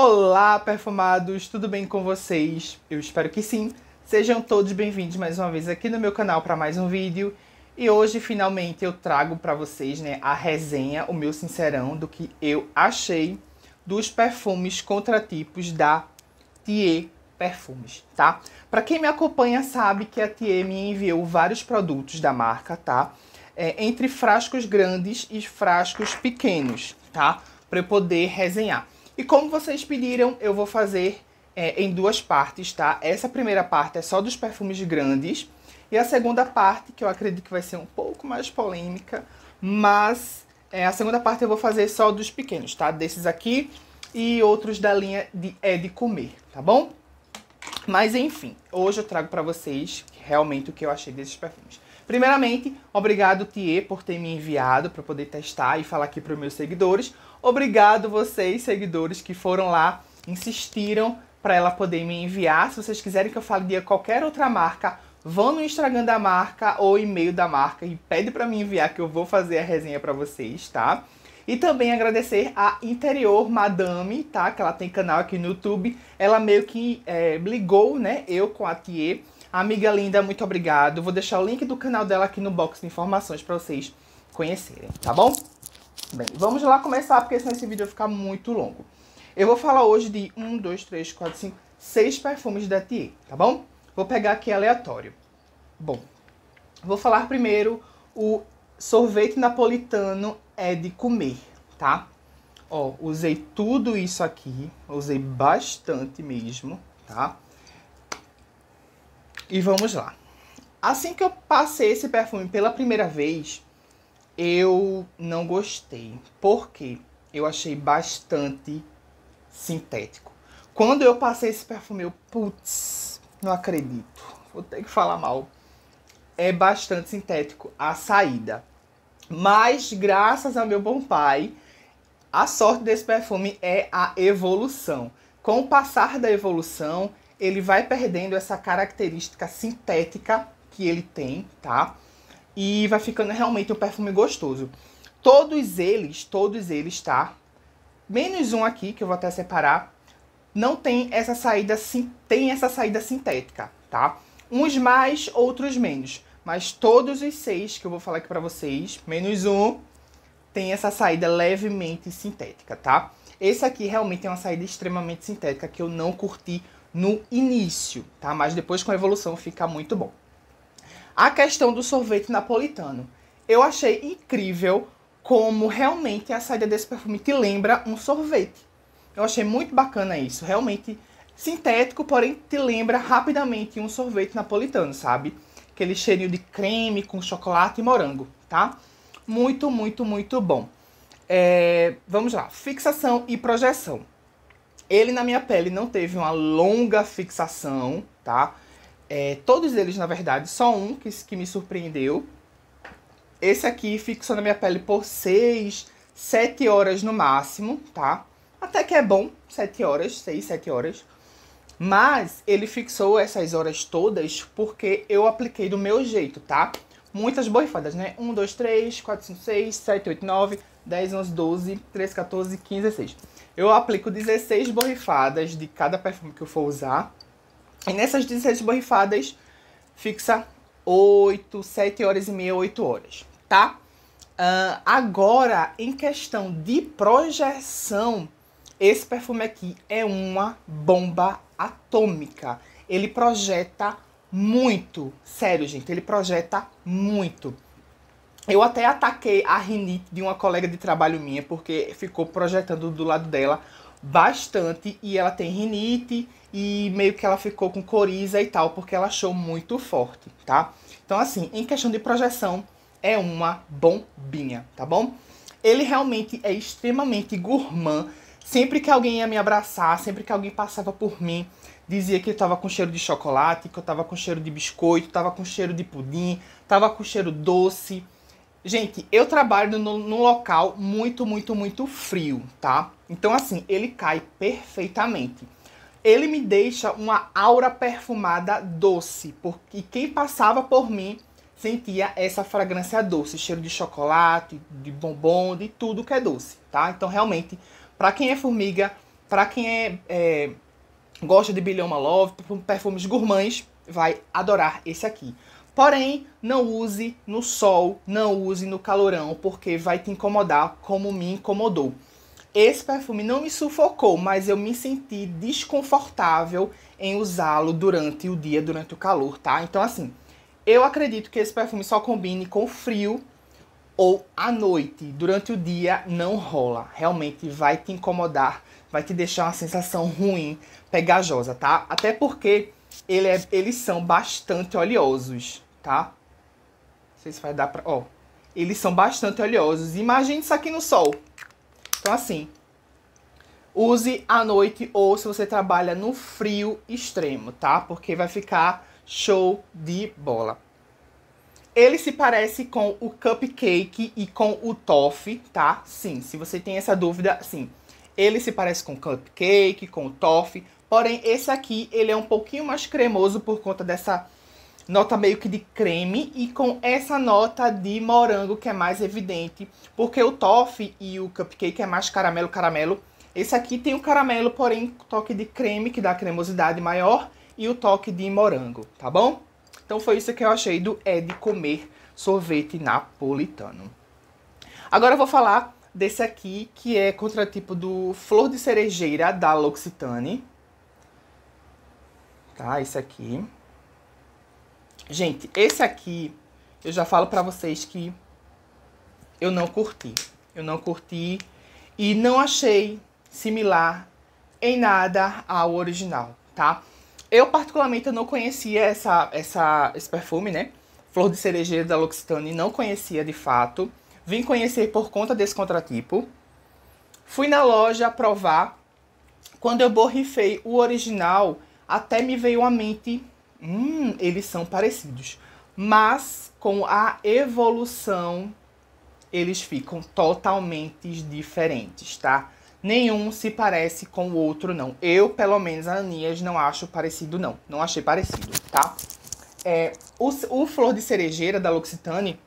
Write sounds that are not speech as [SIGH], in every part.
Olá, perfumados, tudo bem com vocês? Eu espero que sim. Sejam todos bem-vindos mais uma vez aqui no meu canal para mais um vídeo. E hoje, finalmente, eu trago para vocês né, a resenha, o meu sincerão, do que eu achei dos perfumes contratipos da Thier Perfumes, tá? Para quem me acompanha sabe que a Thier me enviou vários produtos da marca, tá? É, entre frascos grandes e frascos pequenos, tá? Para eu poder resenhar. E como vocês pediram, eu vou fazer é, em duas partes, tá? Essa primeira parte é só dos perfumes grandes. E a segunda parte, que eu acredito que vai ser um pouco mais polêmica, mas é, a segunda parte eu vou fazer só dos pequenos, tá? Desses aqui e outros da linha de É de Comer, tá bom? Mas enfim, hoje eu trago para vocês realmente o que eu achei desses perfumes. Primeiramente, obrigado Thier por ter me enviado para poder testar e falar aqui para os meus seguidores. Obrigado vocês, seguidores, que foram lá, insistiram para ela poder me enviar. Se vocês quiserem que eu fale de qualquer outra marca, vão no Instagram da marca ou e-mail da marca e pede para me enviar que eu vou fazer a resenha para vocês, tá? E também agradecer a Interior Madame, tá? Que ela tem canal aqui no YouTube. Ela meio que é, ligou, né? Eu com a Thier. Amiga linda, muito obrigado. Vou deixar o link do canal dela aqui no box de informações para vocês conhecerem, tá bom? Bem, vamos lá começar, porque senão esse vídeo vai ficar muito longo. Eu vou falar hoje de um dois três quatro cinco seis perfumes da Thier, tá bom? Vou pegar aqui aleatório. Bom, vou falar primeiro o sorvete napolitano é de comer, tá? Ó, usei tudo isso aqui, usei bastante mesmo, tá? E vamos lá. Assim que eu passei esse perfume pela primeira vez, eu não gostei. porque Eu achei bastante sintético. Quando eu passei esse perfume, eu, putz, não acredito. Vou ter que falar mal. É bastante sintético a saída. Mas, graças ao meu bom pai, a sorte desse perfume é a evolução. Com o passar da evolução, ele vai perdendo essa característica sintética que ele tem, tá? e vai ficando realmente um perfume gostoso. Todos eles, todos eles, tá? Menos um aqui, que eu vou até separar, não tem essa saída, tem essa saída sintética, tá? Uns mais, outros menos. Mas todos os seis que eu vou falar aqui pra vocês, menos um, tem essa saída levemente sintética, tá? Esse aqui realmente é uma saída extremamente sintética que eu não curti no início, tá? Mas depois com a evolução fica muito bom a questão do sorvete napolitano. Eu achei incrível como realmente a saída desse perfume te lembra um sorvete. Eu achei muito bacana isso, realmente sintético, porém te lembra rapidamente um sorvete napolitano, sabe? Aquele cheirinho de creme com chocolate e morango, tá? Muito, muito, muito bom. É, vamos lá, fixação e projeção. Ele na minha pele não teve uma longa fixação, tá? É, todos eles, na verdade, só um que, que me surpreendeu. Esse aqui fixou na minha pele por 6, 7 horas no máximo, tá? Até que é bom, 7 horas, 6, 7 horas. Mas ele fixou essas horas todas porque eu apliquei do meu jeito, tá? Muitas borrifadas, né? 1, 2, 3, 4, 5, 6, 7, 8, 9, 10, 11, 12, 13, 14, 15, 16. Eu aplico 16 borrifadas de cada perfume que eu for usar e assim, nessas 17 borrifadas, fixa 8, 7 horas e meia, 8 horas, tá? Uh, agora, em questão de projeção, esse perfume aqui é uma bomba atômica. Ele projeta muito. Sério, gente, ele projeta muito. Eu até ataquei a rinite de uma colega de trabalho minha, porque ficou projetando do lado dela bastante. E ela tem rinite, e meio que ela ficou com coriza e tal, porque ela achou muito forte, tá? Então, assim, em questão de projeção, é uma bombinha, tá bom? Ele realmente é extremamente gourmand. Sempre que alguém ia me abraçar, sempre que alguém passava por mim, dizia que eu tava com cheiro de chocolate, que eu tava com cheiro de biscoito, tava com cheiro de pudim, tava com cheiro doce. Gente, eu trabalho no, num local muito, muito, muito frio, tá? Então, assim, ele cai perfeitamente ele me deixa uma aura perfumada doce, porque quem passava por mim sentia essa fragrância doce, cheiro de chocolate, de bombom, de tudo que é doce, tá? Então, realmente, para quem é formiga, para quem é, é, gosta de Bilhoma Love, perfumes gourmands, vai adorar esse aqui. Porém, não use no sol, não use no calorão, porque vai te incomodar como me incomodou. Esse perfume não me sufocou, mas eu me senti desconfortável em usá-lo durante o dia, durante o calor, tá? Então, assim, eu acredito que esse perfume só combine com frio ou à noite. Durante o dia não rola. Realmente vai te incomodar, vai te deixar uma sensação ruim, pegajosa, tá? Até porque ele é, eles são bastante oleosos, tá? Não sei se vai dar pra... Ó, eles são bastante oleosos. Imagine isso aqui no sol. Então, assim, use à noite ou se você trabalha no frio extremo, tá? Porque vai ficar show de bola. Ele se parece com o cupcake e com o toffee, tá? Sim, se você tem essa dúvida, sim. Ele se parece com cupcake, com toffee, porém esse aqui ele é um pouquinho mais cremoso por conta dessa nota meio que de creme e com essa nota de morango que é mais evidente, porque o toffee e o cupcake é mais caramelo caramelo. Esse aqui tem o caramelo, porém toque de creme que dá cremosidade maior e o toque de morango, tá bom? Então foi isso que eu achei do É de Comer sorvete napolitano. Agora eu vou falar desse aqui, que é contratipo do Flor de Cerejeira da L'Occitane. Tá, esse aqui. Gente, esse aqui eu já falo para vocês que eu não curti. Eu não curti e não achei similar em nada ao original, tá? Eu particularmente não conhecia essa, essa, esse perfume, né? Flor de cerejeira da L'Occitane, não conhecia de fato. Vim conhecer por conta desse contratipo. Fui na loja provar. Quando eu borrifei o original, até me veio à mente Hum, eles são parecidos. Mas com a evolução, eles ficam totalmente diferentes, tá? Nenhum se parece com o outro, não. Eu, pelo menos, a Anias, não acho parecido, não. Não achei parecido, tá? É, o, o Flor de Cerejeira, da L'Occitane,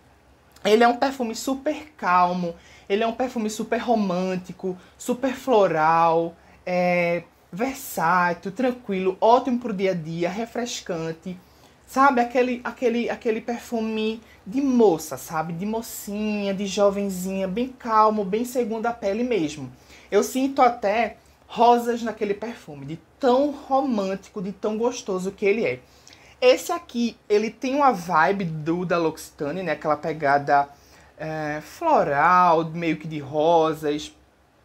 ele é um perfume super calmo, ele é um perfume super romântico, super floral, é, versátil, tranquilo, ótimo pro dia a dia, refrescante. Sabe, aquele, aquele, aquele perfume de moça, sabe? De mocinha, de jovenzinha, bem calmo, bem segundo a pele mesmo. Eu sinto até rosas naquele perfume, de tão romântico, de tão gostoso que ele é. Esse aqui, ele tem uma vibe do da L'Occitane, né? Aquela pegada é, floral, meio que de rosas,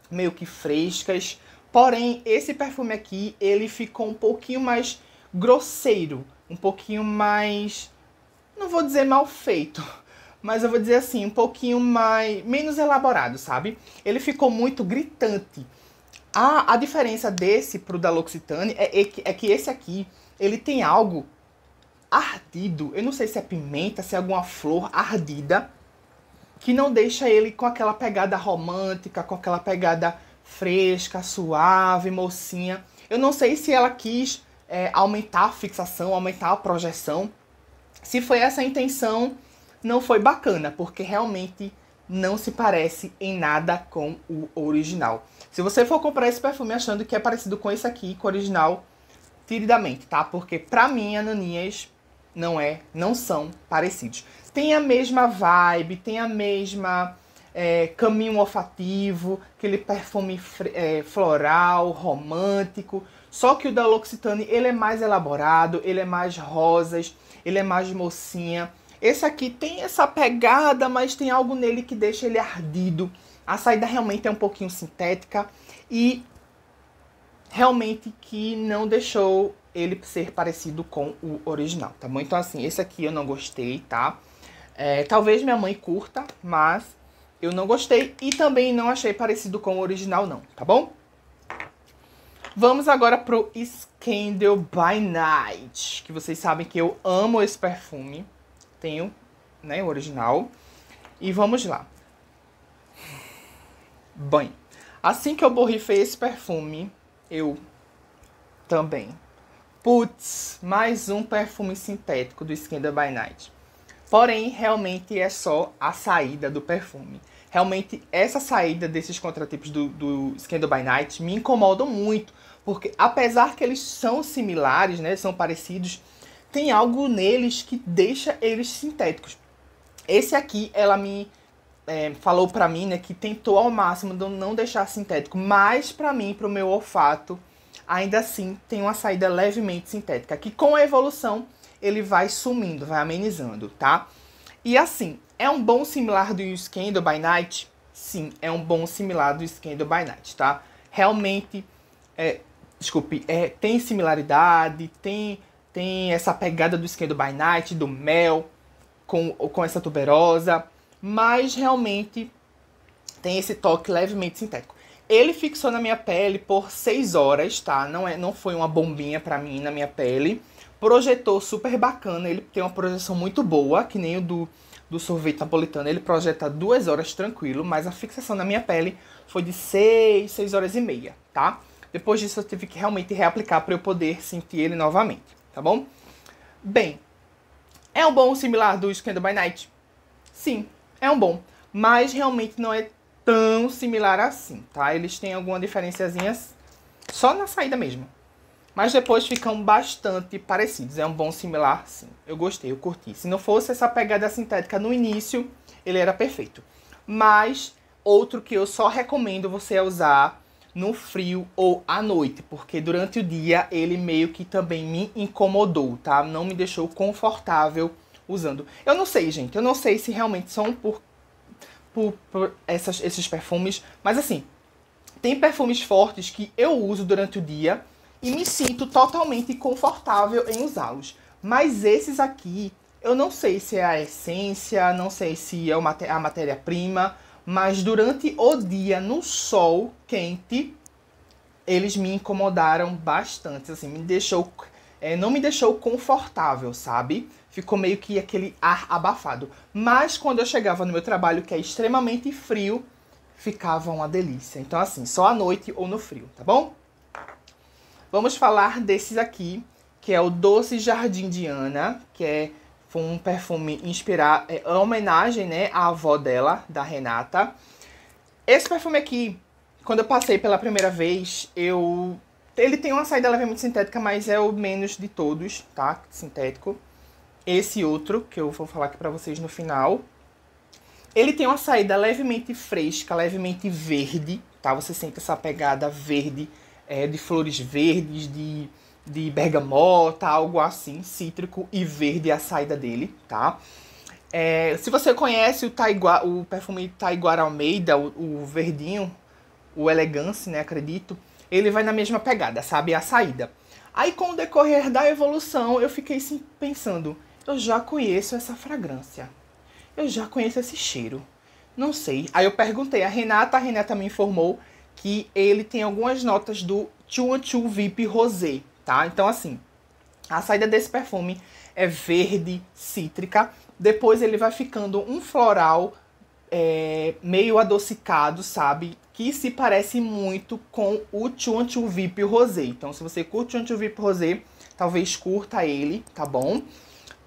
meio que frescas. Porém, esse perfume aqui, ele ficou um pouquinho mais grosseiro, um pouquinho mais não vou dizer mal feito, [LAUGHS] mas eu vou dizer assim, um pouquinho mais menos elaborado, sabe? Ele ficou muito gritante. A, a diferença desse pro da L'Occitane é, é, é que esse aqui, ele tem algo ardido. Eu não sei se é pimenta, se é alguma flor ardida, que não deixa ele com aquela pegada romântica, com aquela pegada fresca, suave, mocinha. Eu não sei se ela quis é, aumentar a fixação, aumentar a projeção. Se foi essa a intenção, não foi bacana, porque realmente não se parece em nada com o original. Se você for comprar esse perfume achando que é parecido com esse aqui, com o original, tire da mente, tá? Porque pra mim, Ananias não é, não são parecidos. Tem a mesma vibe, tem a mesma é, caminho olfativo, aquele perfume é, floral, romântico. Só que o da L'Occitane, ele é mais elaborado, ele é mais rosas, ele é mais mocinha. Esse aqui tem essa pegada, mas tem algo nele que deixa ele ardido. A saída realmente é um pouquinho sintética e realmente que não deixou ele ser parecido com o original, tá bom? Então assim, esse aqui eu não gostei, tá? É, talvez minha mãe curta, mas eu não gostei e também não achei parecido com o original não, tá bom? Vamos agora pro Scandal by Night, que vocês sabem que eu amo esse perfume. Tenho, né, o original. E vamos lá. Bem, assim que eu borrifei esse perfume, eu também. Putz, mais um perfume sintético do Scandal by Night. Porém, realmente é só a saída do perfume. Realmente, essa saída desses contratipos do, do Scandal by Night me incomodam muito, porque apesar que eles são similares, né, são parecidos, tem algo neles que deixa eles sintéticos. Esse aqui, ela me é, falou para mim, né, que tentou ao máximo de não deixar sintético, mas para mim, pro meu olfato, ainda assim tem uma saída levemente sintética, que com a evolução ele vai sumindo, vai amenizando, tá? E assim, é um bom similar do You Scandal by Night? Sim, é um bom similar do Scandal by Night, tá? Realmente, é, desculpe, é, tem similaridade, tem, tem essa pegada do Scandal by Night, do mel com, com essa tuberosa, mas realmente tem esse toque levemente sintético. Ele fixou na minha pele por 6 horas, tá? Não, é, não foi uma bombinha pra mim na minha pele. Projetor super bacana, ele tem é uma projeção muito boa, que nem o do, do sorvete napolitano. Ele projeta duas horas tranquilo, mas a fixação na minha pele foi de 6, 6 horas e meia, tá? Depois disso eu tive que realmente reaplicar para eu poder sentir ele novamente, tá bom? Bem, é um bom similar do Scandal by Night? Sim, é um bom, mas realmente não é tão similar assim, tá? Eles têm alguma diferenciazinha só na saída mesmo. Mas depois ficam bastante parecidos. É um bom similar, sim. Eu gostei, eu curti. Se não fosse essa pegada sintética no início, ele era perfeito. Mas outro que eu só recomendo você é usar no frio ou à noite, porque durante o dia ele meio que também me incomodou, tá? Não me deixou confortável usando. Eu não sei, gente, eu não sei se realmente são por, por, por essas, esses perfumes, mas assim, tem perfumes fortes que eu uso durante o dia e me sinto totalmente confortável em usá-los. Mas esses aqui, eu não sei se é a essência, não sei se é a matéria-prima, mas durante o dia no sol quente, eles me incomodaram bastante, assim, me deixou é, não me deixou confortável, sabe? Ficou meio que aquele ar abafado. Mas quando eu chegava no meu trabalho, que é extremamente frio, ficava uma delícia. Então, assim, só à noite ou no frio, tá bom? Vamos falar desses aqui, que é o Doce Jardim de Ana, que é foi um perfume inspirado, é uma homenagem, né, à avó dela, da Renata. Esse perfume aqui, quando eu passei pela primeira vez, eu ele tem uma saída levemente sintética, mas é o menos de todos, tá? Sintético. Esse outro, que eu vou falar aqui pra vocês no final. Ele tem uma saída levemente fresca, levemente verde, tá? Você sente essa pegada verde é, de flores verdes, de, de bergamota, algo assim, cítrico e verde é a saída dele, tá? É, se você conhece o, taigua, o perfume Taiguara Almeida, o, o verdinho, o elegance, né, acredito, ele vai na mesma pegada, sabe? É a saída. Aí com o decorrer da evolução, eu fiquei sim, pensando, eu já conheço essa fragrância. Eu já conheço esse cheiro. Não sei. Aí eu perguntei a Renata, a Renata me informou que ele tem algumas notas do 212 VIP Rosé, tá? Então, assim, a saída desse perfume é verde, cítrica. Depois ele vai ficando um floral é, meio adocicado, sabe? Que se parece muito com o Chunchu VIP Rosé. Então, se você curte o Chunchu VIP Rosé, talvez curta ele, tá bom?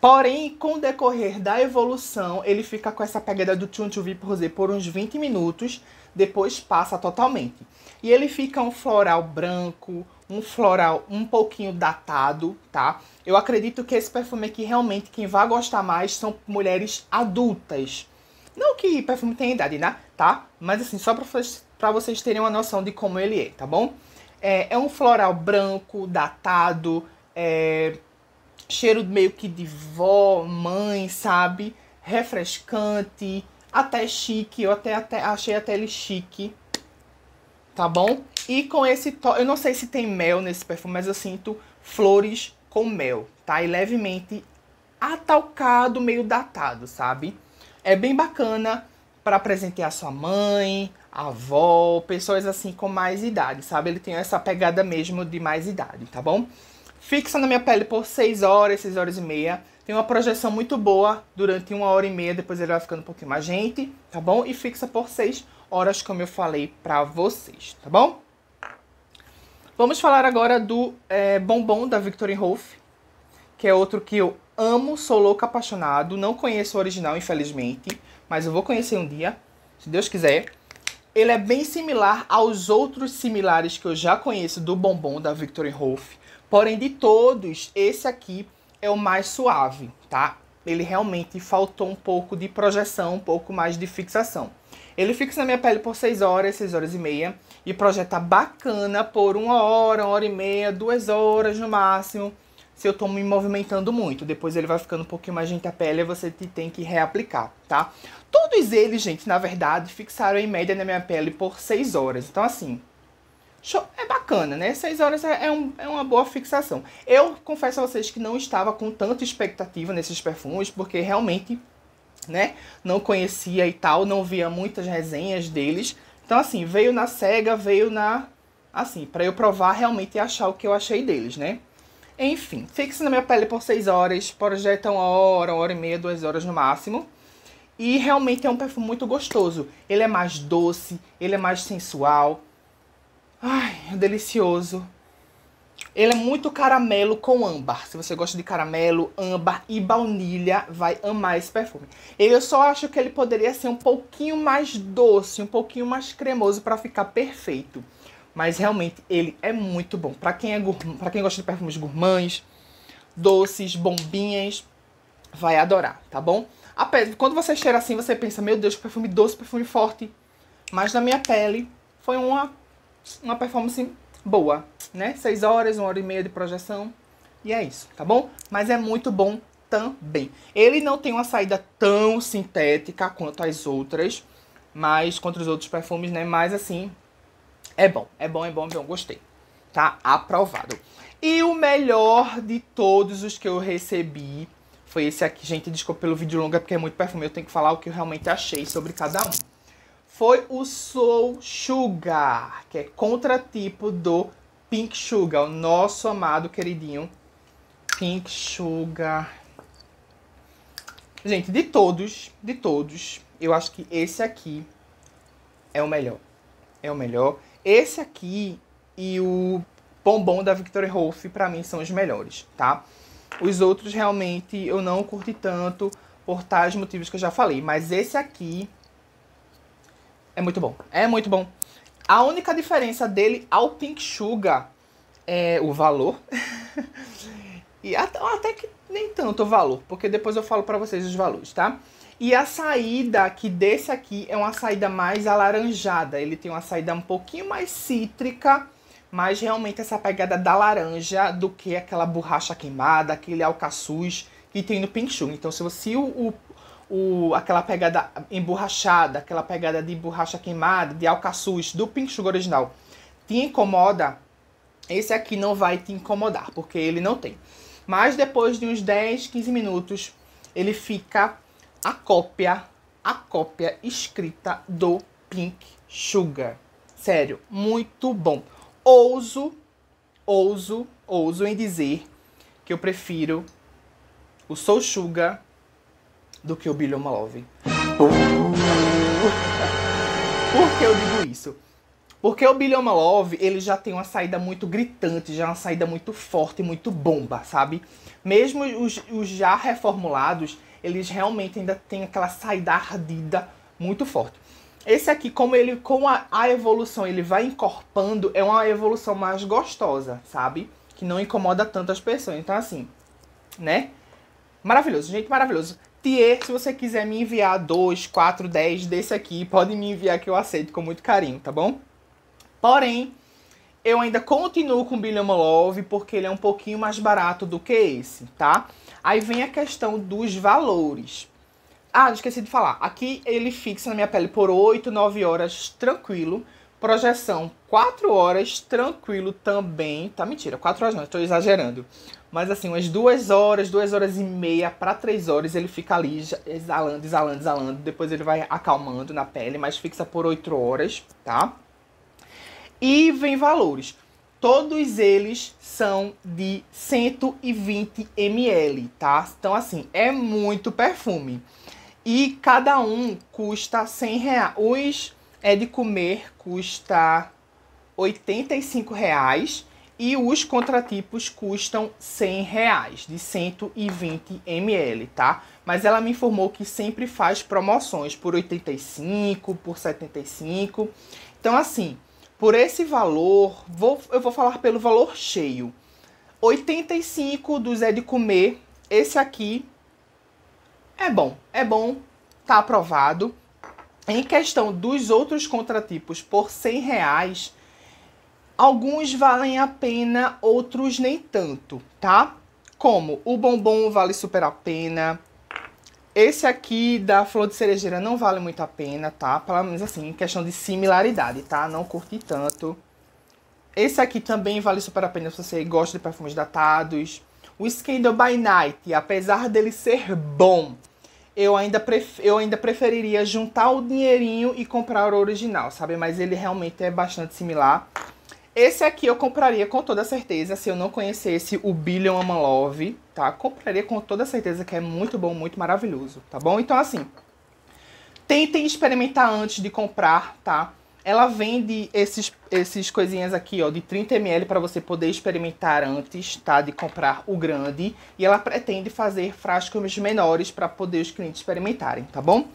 Porém, com o decorrer da evolução, ele fica com essa pegada do tchum tchum rosé por uns 20 minutos, depois passa totalmente. E ele fica um floral branco, um floral um pouquinho datado, tá? Eu acredito que esse perfume aqui realmente quem vai gostar mais são mulheres adultas. Não que perfume tenha idade, né? Tá? Mas assim, só para vocês terem uma noção de como ele é, tá bom? É, é um floral branco, datado, é, cheiro meio que de vó, mãe, sabe? Refrescante, até chique. Eu até, até achei até ele chique. Tá bom? E com esse to... Eu não sei se tem mel nesse perfume, mas eu sinto flores com mel, tá? E levemente atalcado, meio datado, sabe? É bem bacana para presentear sua mãe, avó, pessoas assim com mais idade, sabe? Ele tem essa pegada mesmo de mais idade, tá bom? fixa na minha pele por 6 horas, 6 horas e meia. Tem uma projeção muito boa durante uma hora e meia, depois ele vai ficando um pouquinho mais gente, tá bom? E fixa por 6 horas, como eu falei pra vocês, tá bom? Vamos falar agora do é, bombom da Victoria Rolf, que é outro que eu amo, sou louca, apaixonado. Não conheço o original, infelizmente, mas eu vou conhecer um dia, se Deus quiser ele é bem similar aos outros similares que eu já conheço do bombom da Victorinhof. Porém, de todos, esse aqui é o mais suave, tá? Ele realmente faltou um pouco de projeção, um pouco mais de fixação. Ele fixa na minha pele por 6 horas, 6 horas e meia. E projeta bacana por 1 hora, 1 hora e meia, 2 horas no máximo. Se eu tô me movimentando muito. Depois ele vai ficando um pouquinho mais gente a pele e você tem que reaplicar, tá? Todos eles, gente, na verdade, fixaram em média na minha pele por 6 horas. Então, assim, é bacana, né? 6 horas é, é, um, é, uma boa fixação. Eu confesso a vocês que não estava com tanta expectativa nesses perfumes, porque realmente, né, não conhecia e tal, não via muitas resenhas deles. Então, assim, veio na cega, veio na. Assim, para eu provar realmente e achar o que eu achei deles, né? Enfim, fixa na minha pele por 6 horas, projeta é uma hora, uma hora e meia, duas horas no máximo. E realmente é um perfume muito gostoso. Ele é mais doce, ele é mais sensual. Ai, é delicioso. Ele é muito caramelo com âmbar. Se você gosta de caramelo, âmbar e baunilha, vai amar esse perfume. Eu só acho que ele poderia ser um pouquinho mais doce, um pouquinho mais cremoso para ficar perfeito. Mas realmente ele é muito bom. Para quem é para quem gosta de perfumes gourmands, doces, bombinhas, vai adorar, tá bom? A pele, quando você cheira assim, você pensa, meu Deus, que perfume doce, perfume forte. Mas na minha pele foi uma, uma performance boa, né? Seis horas, uma hora e meia de projeção. E é isso, tá bom? Mas é muito bom também. Ele não tem uma saída tão sintética quanto as outras, mas contra os outros perfumes, né? Mas assim, é bom, é bom, é bom, é bom, gostei. Tá aprovado. E o melhor de todos os que eu recebi foi esse aqui. Gente, desculpa pelo vídeo longo, é porque é muito perfume. Eu tenho que falar o que eu realmente achei sobre cada um. Foi o Soul Sugar, que é contratipo do Pink Sugar, o nosso amado queridinho Pink Sugar. Gente, de todos, de todos, eu acho que esse aqui é o melhor. É o melhor. Esse aqui e o bombom da Victoria Rolf, para mim, são os melhores, tá? Os outros realmente eu não curti tanto por tais motivos que eu já falei. Mas esse aqui é muito bom. É muito bom. A única diferença dele ao Pink Sugar é o valor. [LAUGHS] e até, até, que nem tanto o valor, porque depois eu falo para vocês os valores, tá? E a saída que desse aqui é uma saída mais alaranjada. Ele tem uma saída um pouquinho mais cítrica mas realmente essa pegada da laranja do que aquela borracha queimada, aquele alcaçuz que tem no pinchum. Então, se você o, o, aquela pegada emborrachada, aquela pegada de borracha queimada, de alcaçuz do pinchum original te incomoda, esse aqui não vai te incomodar, porque ele não tem. Mas depois de uns 10, 15 minutos, ele fica a cópia, a cópia escrita do Pink Sugar. Sério, muito bom ouso, ouso, ouso em dizer que eu prefiro o Soul Sugar do que o Billion Malove. Por que eu digo isso? Porque o Billion Malove, ele já tem uma saída muito gritante, já é uma saída muito forte, muito bomba, sabe? Mesmo os, os já reformulados, eles realmente ainda têm aquela saída ardida muito forte. Esse aqui, como ele, com a, a evolução, ele vai encorpando, é uma evolução mais gostosa, sabe? Que não incomoda tanto as pessoas. Então, assim, né? Maravilhoso, gente, maravilhoso. Tier, se você quiser me enviar 2, 4, 10 desse aqui, pode me enviar que eu aceito com muito carinho, tá bom? Porém, eu ainda continuo com o Billion Love porque ele é um pouquinho mais barato do que esse, tá? Aí vem a questão dos valores. Ah, esqueci de falar. Aqui ele fixa na minha pele por 8, 9 horas tranquilo. Projeção 4 horas tranquilo também. Tá mentira, 4 horas não, estou exagerando. Mas assim, umas 2 horas, 2 horas e meia para 3 horas ele fica ali exalando, exalando, exalando. Depois ele vai acalmando na pele, mas fixa por 8 horas, tá? E vem valores. Todos eles são de 120 ml, tá? Então assim, é muito perfume. E cada um custa 100 reais. Os é de comer custa 85 reais e os contratipos custam 100 reais, de 120 ml, tá? Mas ela me informou que sempre faz promoções por 85, por 75. Então, assim, por esse valor, vou, eu vou falar pelo valor cheio. 85 dos é de comer, esse aqui é bom. É bom, tá aprovado. Em questão dos outros contratipos por 100 reais, alguns valem a pena, outros nem tanto, tá? Como o bombom vale super a pena. Esse aqui da flor de cerejeira não vale muito a pena, tá? Pelo menos assim, em questão de similaridade, tá? Não curti tanto. Esse aqui também vale super a pena se você gosta de perfumes datados. O Scandal by Night, apesar dele ser bom, eu ainda, pref... eu ainda preferiria juntar o dinheirinho e comprar o original, sabe? Mas ele realmente é bastante similar. Esse aqui eu compraria com toda certeza, se eu não conhecesse o Billion Aman Love, tá? Compraria com toda certeza que é muito bom, muito maravilhoso, tá bom? Então, assim, tentem experimentar antes de comprar, tá? Ela vende esses, esses coisinhas aqui, ó, de 30ml para você poder experimentar antes, tá? De comprar o grande. E ela pretende fazer frascos menores para poder os clientes experimentarem, tá bom?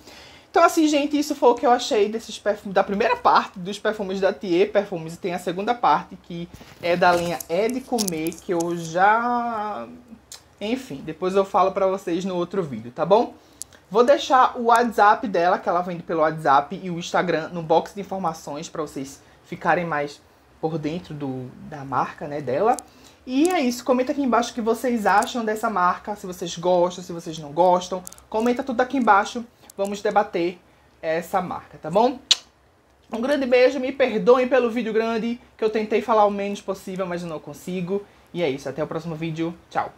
Então, assim, gente, isso foi o que eu achei desses perfumes, da primeira parte dos perfumes da Thier Perfumes. E tem a segunda parte, que é da linha É de Comer, que eu já... Enfim, depois eu falo pra vocês no outro vídeo, tá bom? Vou deixar o WhatsApp dela, que ela vende pelo WhatsApp, e o Instagram no box de informações para vocês ficarem mais por dentro do, da marca né, dela. E é isso, comenta aqui embaixo o que vocês acham dessa marca, se vocês gostam, se vocês não gostam. Comenta tudo aqui embaixo, vamos debater essa marca, tá bom? Um grande beijo, me perdoem pelo vídeo grande, que eu tentei falar o menos possível, mas eu não consigo. E é isso, até o próximo vídeo, tchau!